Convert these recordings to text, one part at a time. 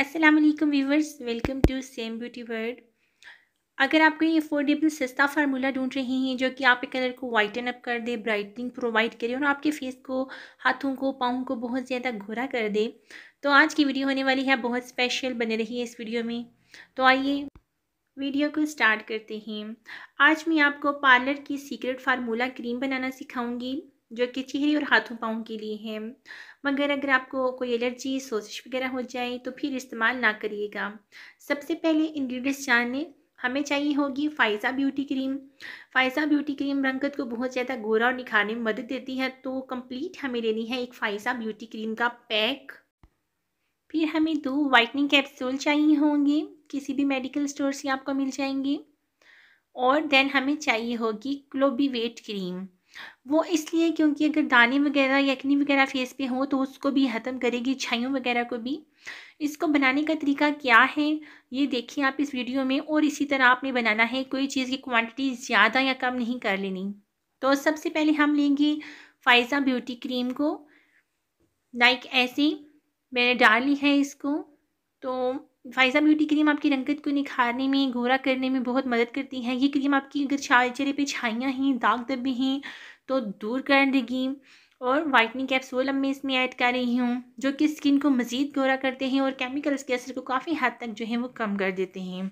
अस्सलाम वालेकुम viewers welcome to same beauty world अगर आप कोई अफोर्डेबल सस्ता फार्मूला ढूंढ रहे हैं जो कि आपके कलर को वाइटन अप कर दे ब्राइटनिंग प्रोवाइड करे और आपके फेस को हाथों को पाँव को बहुत ज़्यादा घोरा कर दे तो आज की वीडियो होने वाली है बहुत स्पेशल बने रही है इस वीडियो में तो आइए वीडियो को स्टार्ट करते हैं आज मैं आपको पार्लर की सीक्रेट फार्मूला क्रीम बनाना सिखाऊंगी जो कि चेहरे और हाथों पाँव के लिए हैं मगर अगर आपको कोई एलर्जी सोजिश वगैरह हो जाए तो फिर इस्तेमाल ना करिएगा सबसे पहले इन्ग्रीडियंट्स जान लें हमें चाहिए होगी Faiza beauty cream Faiza beauty cream रंगत को बहुत ज़्यादा गोरा और निखारने में मदद देती है तो कंप्लीट हमें लेनी है एक फाइजा ब्यूटी क्रीम का पैक फिर हमें दो वाइटनिंग कैप्सूल चाहिए होंगे किसी भी मेडिकल स्टोर से आपको मिल जाएंगे और देन हमें चाहिए होगी क्लोबीवेट क्रीम वो इसलिए क्योंकि अगर दाने वगैरह यखनी वगैरह फेस पे हो तो उसको भी ख़त्म करेगी छाइयों वगैरह को भी इसको बनाने का तरीका क्या है ये देखिए आप इस वीडियो में और इसी तरह आपने बनाना है कोई चीज़ की क्वांटिटी ज़्यादा या कम नहीं कर लेनी तो सबसे पहले हम लेंगे फाइज़ा ब्यूटी क्रीम को लाइक ऐसे मैंने डाल ली है इसको तो फाइजा ब्यूटी क्रीम आपकी रंगत को निखारने में गोरा करने में बहुत मदद करती है ये क्रीम आपकी अगर छाल चेहरे पे छाइयाँ हैं दाग धब्बे हैं तो दूर कर देगी और वाइटनिंग कैप्सूल अब मैं इसमें ऐड कर रही हूँ जो कि स्किन को मज़ीद गोरा करते हैं और केमिकल्स के असर को काफ़ी हद तक जो है वो कम कर देते हैं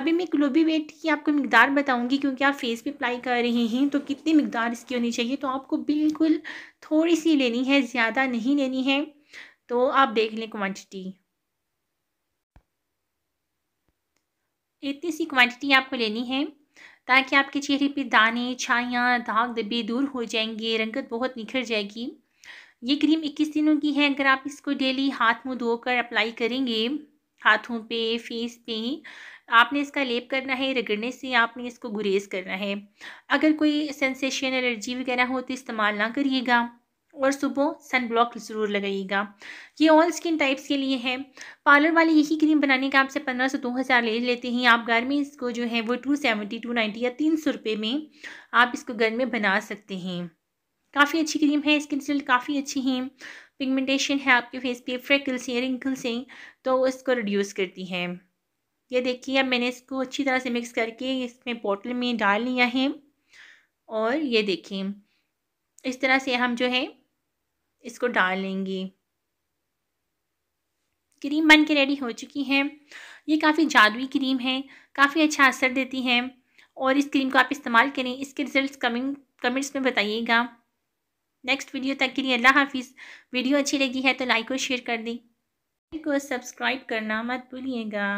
अभी मैं ग्लोबी वेट की आपको मकदार बताऊँगी क्योंकि आप फेस पे अप्लाई कर रहे हैं तो कितनी मकदार इसकी होनी चाहिए तो आपको बिल्कुल थोड़ी सी लेनी है ज़्यादा नहीं लेनी है तो आप देख लें क्वान्टिटी इतनी सी क्वांटिटी आपको लेनी है ताकि आपके चेहरे पे दाने छाइयाँ दाग दबे दूर हो जाएंगे रंगत बहुत निखर जाएगी ये क्रीम 21 दिनों की है अगर आप इसको डेली हाथ मुंह धोकर अप्लाई करेंगे हाथों पे फेस पे आपने इसका लेप करना है रगड़ने से आपने इसको गुरेज करना है अगर कोई सेंसेशन एलर्जी वगैरह हो तो इस्तेमाल ना करिएगा और सुबह सन ब्लॉक ज़रूर लगाइएगा ये ऑल स्किन टाइप्स के लिए है पार्लर वाले यही क्रीम बनाने का आपसे पंद्रह सौ दो हज़ार ले लेते हैं आप घर में इसको जो है वो टू सेवेंटी टू नाइन्टी या तीन सौ रुपये में आप इसको घर में बना सकते हैं काफ़ी अच्छी क्रीम है स्किन रिजल्ट काफ़ी अच्छी हैं पिगमेंटेशन है आपके फेस पे फ्रेकल्स हैं रिंकल्स हैं तो इसको रिड्यूस करती है ये देखिए अब मैंने इसको अच्छी तरह से मिक्स करके इसमें बॉटल में डाल लिया है और ये देखिए इस तरह से हम जो है इसको डाल लेंगी क्रीम बन के रेडी हो चुकी है ये काफ़ी जादुई क्रीम है काफ़ी अच्छा असर देती है और इस क्रीम को आप इस्तेमाल करें इसके रिजल्ट्स कमिंग कमेंट्स में बताइएगा नेक्स्ट वीडियो तक के लिए अल्लाह हाफिज़ वीडियो अच्छी लगी है तो लाइक और शेयर कर दें को सब्सक्राइब करना मत भूलिएगा